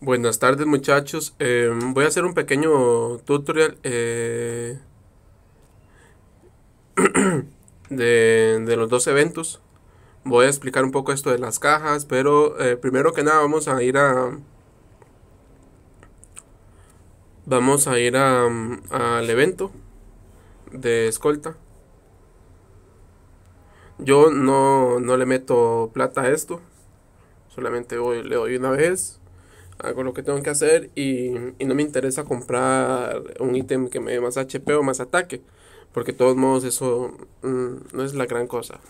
Buenas tardes muchachos, eh, voy a hacer un pequeño tutorial eh, de, los dos eventos. Voy a explicar un poco esto de las cajas, pero eh, primero que nada vamos a ir a... Vamos a ir al evento de escolta. Yo no, le meto plata a esto, solamente le doy una vez hago lo que tengo que hacer y, no me interesa comprar un ítem que me dé más HP o más ataque, porque de todos modos eso mm, no es la gran cosa.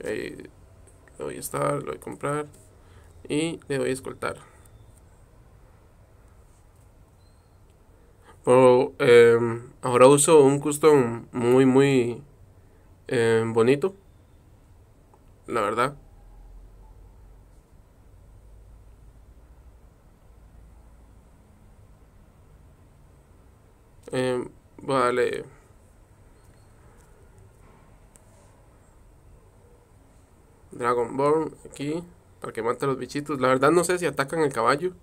Ok, le a estar, lo voy a comprar y le voy a escoltar. Em, ahora uso un custom muy, muy em, bonito la verdad. Eh, em, vale. Dragonborn aquí. Para que mate a los bichitos. La verdad no sé si atacan el caballo.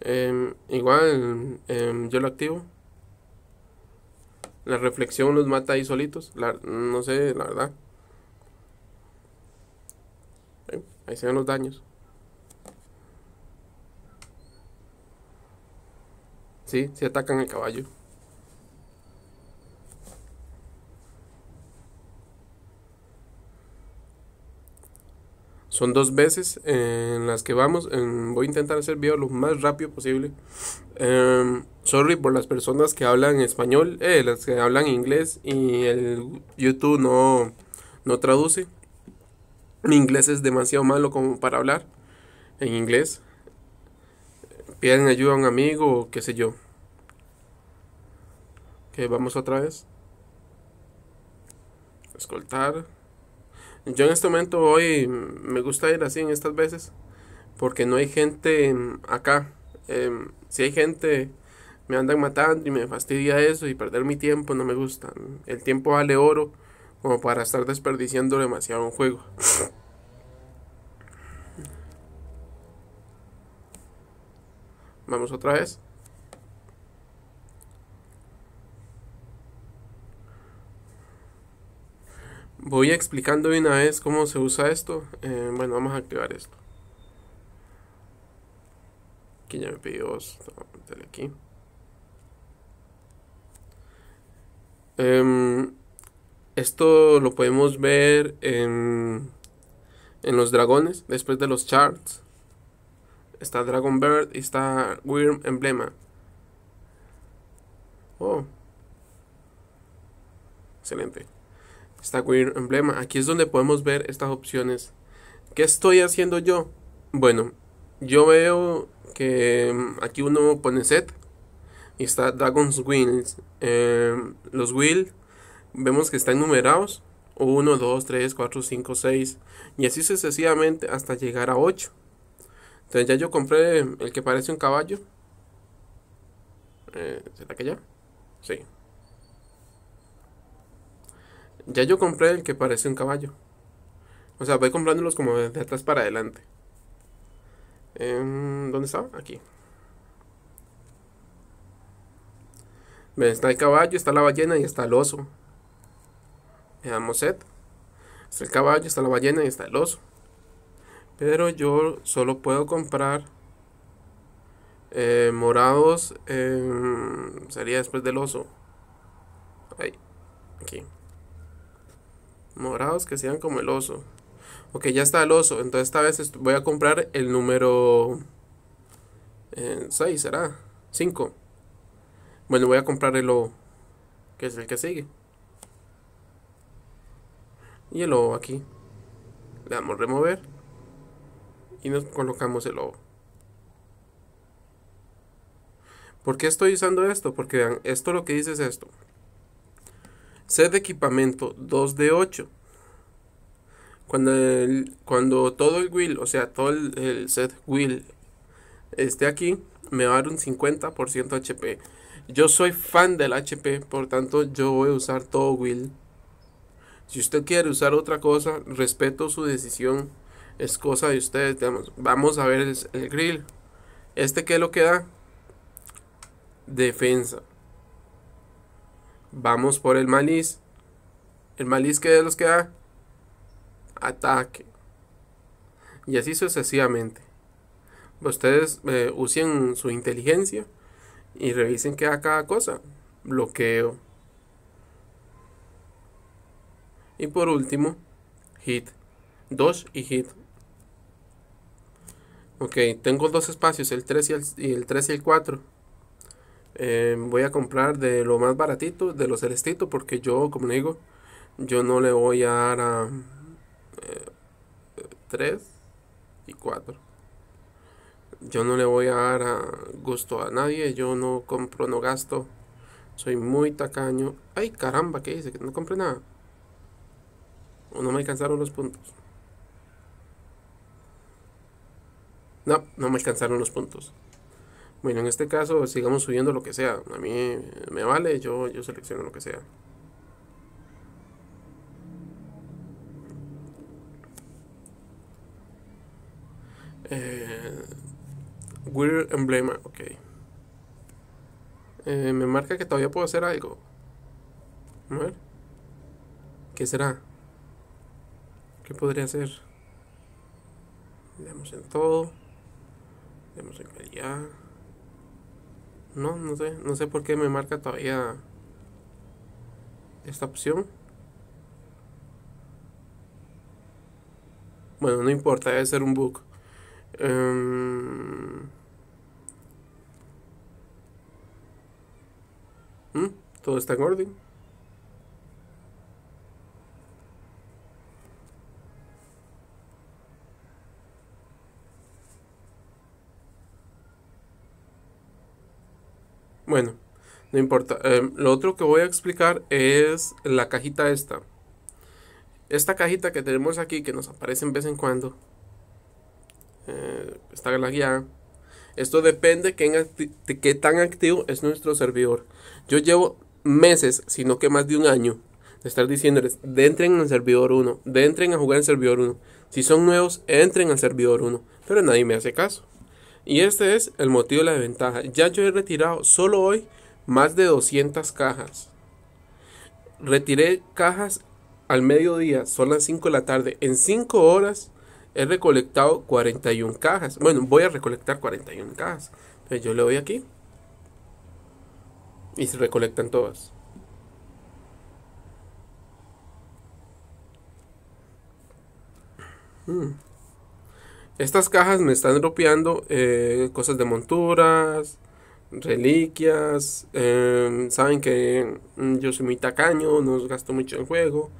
Em, igual em, yo lo activo. La reflexión los mata ahí solitos. La, no sé, la verdad. Ahí se ven los daños. Sí, sí atacan el caballo. Son dos veces en las que vamos. voy a intentar hacer video lo más rápido posible. Em, sorry por las personas que hablan español, eh, las que hablan inglés y el YouTube no traduce. Mi inglés es demasiado malo como para hablar en inglés. Piden ayuda a un amigo o qué sé yo. Que vamos otra vez. Escoltar. Yo en este momento hoy me gusta ir así en estas veces porque no hay gente em, acá. Em, si hay gente, me andan matando y me fastidia eso y perder mi tiempo no me gusta. El tiempo vale oro como para estar desperdiciando demasiado un juego. Vamos otra vez. Voy explicando de una vez cómo se usa esto. Eh, bueno, vamos a activar esto. Aquí ya me pidió dos. Vamos aquí. Em, esto lo podemos ver en, los dragones, después de los charts. Está Dragon Bird y está Wyrm Emblema. Oh. Excelente. Está Wyrm Emblema. Aquí es donde podemos ver estas opciones. ¿Qué estoy haciendo yo? Bueno, yo veo que mm, aquí uno pone set y está Dragon's wings em, los Wheels vemos que están numerados 1, 2, 3, 4, 5, 6 y así sucesivamente hasta llegar a 8. Entonces ya yo compré el que parece un caballo. Eh, ¿Será que ya? Sí. Ya yo compré el que parece un caballo. O sea, voy comprándolos como de atrás para adelante. Em, ¿Dónde estaba? Aquí. Está el caballo, está la ballena y está el oso. Le damos set. Está el caballo, está la ballena y está el oso. Pero yo solo puedo comprar eh, morados. Em, sería después del oso. Ahí. Aquí. Morados que sean como el oso. Ok, ya está el oso. Entonces esta vez voy a comprar el número... Eh, 6 será. 5. Bueno, voy a comprar el lobo. Que es el que sigue y el lobo aquí. Le damos remover y nos colocamos el lobo. ¿Por qué estoy usando esto? Porque vean, esto lo que dice es esto. Set de equipamiento 2 de 8. Cuando, cuando todo el will o sea, todo el, set Will esté aquí, me va a dar un 50% HP. Yo soy fan del HP, por tanto yo voy a usar todo Will si usted quiere usar otra cosa, respeto su decisión. Es cosa de ustedes. Vamos a ver el, grill. Este que es lo que da. Defensa. Vamos por el maliz. El maliz que es los que da. Ataque. Y así sucesivamente. Ustedes eh, usen su inteligencia y revisen qué da cada cosa. Bloqueo Y por último, hit. 2 y hit. Ok, tengo dos espacios, el 3 y el, 3 y el 4. Em, voy a comprar de lo más baratito, de lo celestito, porque yo, como digo, yo no le voy a dar a 3 eh, y 4. Yo no le voy a dar a gusto a nadie, yo no compro, no gasto. Soy muy tacaño. Ay, caramba, ¿qué dice? Que no compre nada no me alcanzaron los puntos. No, no me alcanzaron los puntos. Bueno, en este caso sigamos subiendo lo que sea. A mí me vale, yo, yo selecciono lo que sea. Eh, weird emblema, ok. Eh, me marca que todavía puedo hacer algo. A ver. ¿Qué será? ¿Qué podría hacer? Le en todo. Le en calidad. No, no sé. No sé por qué me marca todavía esta opción. Bueno, no importa, debe ser un bug. Em, ¿Mm? Todo está en orden. No importa. Em, lo otro que voy a explicar es la cajita esta. Esta cajita que tenemos aquí, que nos aparece en vez en cuando. Eh, está la guía. Esto depende de qué, tan activo es nuestro servidor. Yo llevo meses, sino que más de un año, de estar diciéndoles, de entren al servidor 1, de entren a jugar en servidor 1. Si son nuevos, entren al servidor 1. Pero nadie me hace caso. Y este es el motivo de la ventaja. Ya yo he retirado solo hoy más de 200 cajas. Retiré cajas al mediodía, son las 5 de la tarde. En 5 horas he recolectado 41 cajas. Bueno, voy a recolectar 41 cajas. Entonces yo le doy aquí. Y se recolectan todas. Hmm. Estas cajas me están dropeando eh, cosas de monturas, reliquias. Em, saben que mm, yo soy muy tacaño, no gasto mucho en juego.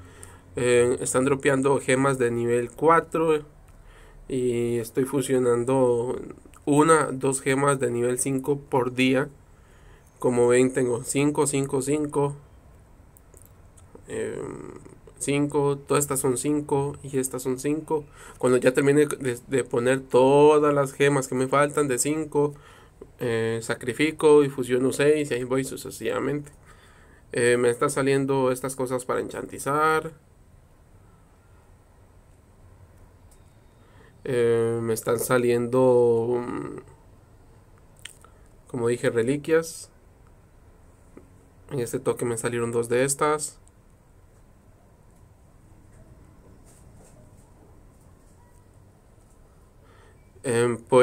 Em, están dropeando gemas de nivel 4. Y estoy fusionando una, dos gemas de nivel 5 por día. Como ven, tengo 5, 5, 5. 5, todas estas son 5 y estas son 5. Cuando ya termine de, de, poner todas las gemas que me faltan de 5, eh, sacrifico y fusiono 6 y ahí voy sucesivamente. Eh, me están saliendo estas cosas para enchantizar. Eh, me están saliendo, mm, como dije, reliquias. En este toque me salieron dos de estas.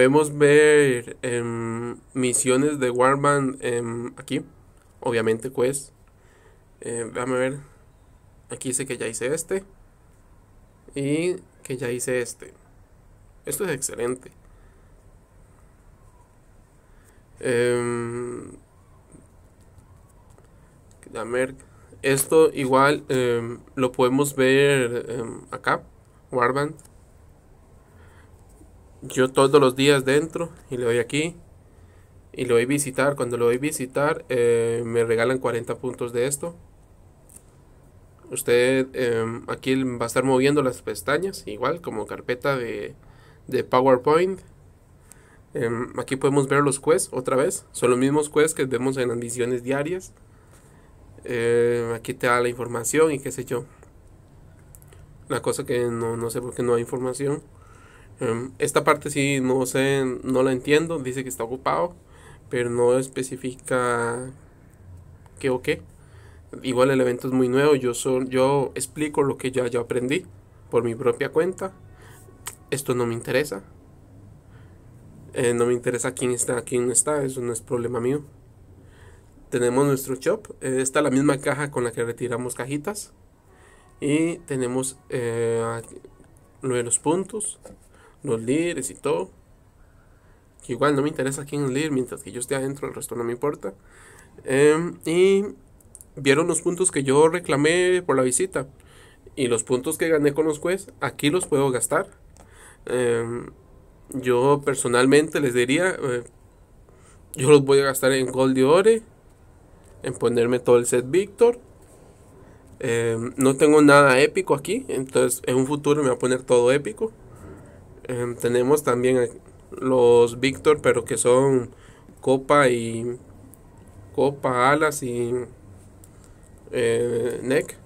podemos ver em, misiones de Warband em, aquí. Obviamente, pues Eh, em, a ver. Aquí dice que ya hice este. Y que ya hice este. Esto es excelente. Esto igual lo podemos ver acá. Warband yo todos los días dentro y le doy aquí y le a visitar. Cuando voy a visitar eh, me regalan 40 puntos de esto. Usted em, aquí va a estar moviendo las pestañas, igual como carpeta de, de PowerPoint. Em, aquí podemos ver los quests otra vez. Son los mismos quests que vemos en las misiones diarias. Em, aquí te da la información y qué sé yo. La cosa que no, no sé por qué no hay información. Em, esta parte sí no sé, no la entiendo, dice que está ocupado, pero no especifica qué o qué. Igual el evento es muy nuevo, yo, soy yo explico lo que ya, aprendí por mi propia cuenta. Esto no me interesa. Eh, no me interesa quién está, quién no está, eso no es problema mío. Tenemos nuestro shop, eh, está la misma caja con la que retiramos cajitas. Y tenemos eh, los puntos, los líderes y todo. igual no me interesa quién es mientras que yo esté adentro, el resto no me importa. Em, y vieron los puntos que yo reclamé por la visita. Y los puntos que gané con los jueces, aquí los puedo gastar. Em, yo personalmente les diría, eh, yo los voy a gastar en Gold de Ore, en ponerme todo el set Victor. Em, no tengo nada épico aquí, entonces en un futuro me va a poner todo épico. Em, tenemos también eh, los Víctor, pero que son Copa y Copa, Alas y eh, Neck.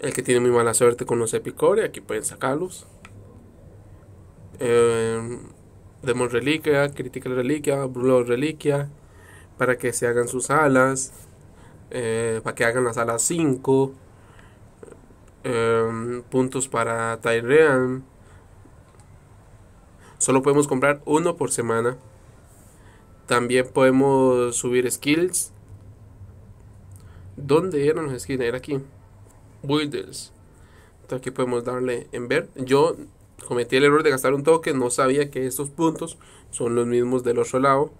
El que tiene muy mala suerte con los Epicore, aquí pueden sacarlos. Eh, Demon Reliquia, crítica Reliquia, Blue Reliquia, para que se hagan sus alas, eh, para que hagan las alas 5, em, puntos para Tyrean, Solo podemos comprar uno por semana. También podemos subir skills. ¿Dónde eran los skills? Era aquí. Builders. aquí podemos darle en ver. Yo cometí el error de gastar un toque. No sabía que estos puntos son los mismos del otro lado.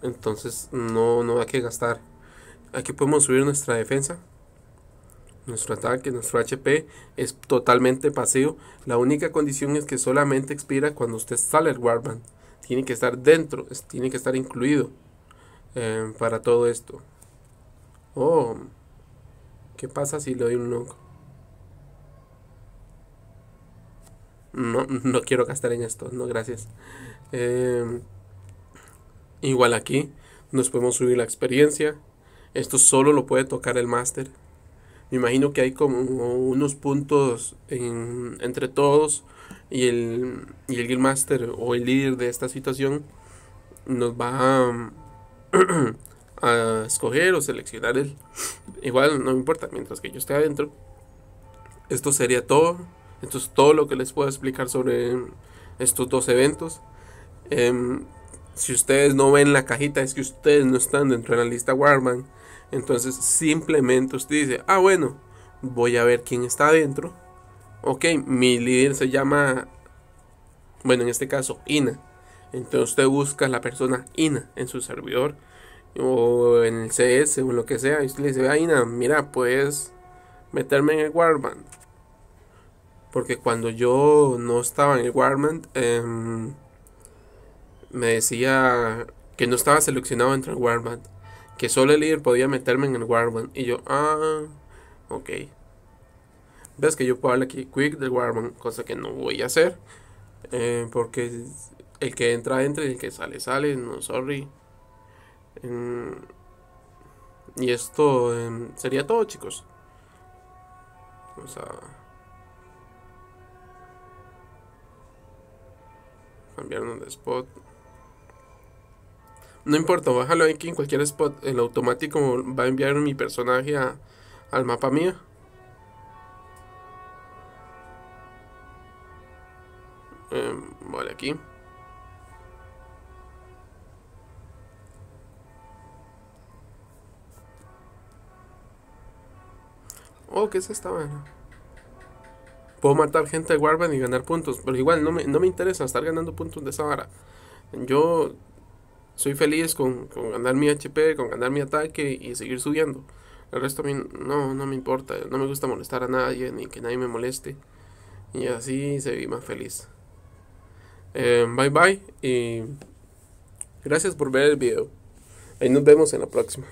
Entonces no, no hay que gastar. Aquí podemos subir nuestra defensa nuestro ataque, nuestro HP es totalmente pasivo. La única condición es que solamente expira cuando usted sale el Warband. Tiene que estar dentro, tiene que estar incluido eh, para todo esto. Oh, ¿qué pasa si le doy un loco? No, no quiero gastar en esto, no, gracias. Eh, igual aquí, nos podemos subir la experiencia. Esto solo lo puede tocar el máster me imagino que hay como unos puntos entre todos y el, y el o el líder de esta situación nos va a, escoger o seleccionar él. Igual no me importa, mientras que yo esté adentro. Esto sería todo. Esto es todo lo que les puedo explicar sobre estos dos eventos. Em, si ustedes no ven la cajita, es que ustedes no están dentro de la lista Warman entonces simplemente usted dice, ah bueno, voy a ver quién está adentro. Ok, mi líder se llama, bueno, en este caso, Ina. Entonces usted busca la persona Ina en su servidor o en el CS o lo que sea. Y usted le dice, ah, Ina, mira, puedes meterme en el Warband. Porque cuando yo no estaba en el Warband, em, me decía que no estaba seleccionado entre el Warband que solo el líder podía meterme en el warman Y yo, ah, ok. Ves que yo puedo hablar aquí Quick del Warman, cosa que no voy a hacer. Eh, porque el que entra, entra y el que sale, sale. No, sorry. y esto em, sería todo, chicos. Vamos a cambiarnos de spot. No importa, bájalo aquí en cualquier spot. El automático va a enviar mi personaje al mapa mío. Em, vale, aquí. Oh, ¿qué es esta Puedo matar gente de Warband y ganar puntos. Pero igual no me, no me interesa estar ganando puntos de esa vara. Yo soy feliz con, con, ganar mi HP, con ganar mi ataque y seguir subiendo. El resto a mí no, me importa, no me gusta molestar a nadie ni que nadie me moleste. Y así se vi más feliz. Eh, bye bye y gracias por ver el video. Y nos vemos en la próxima.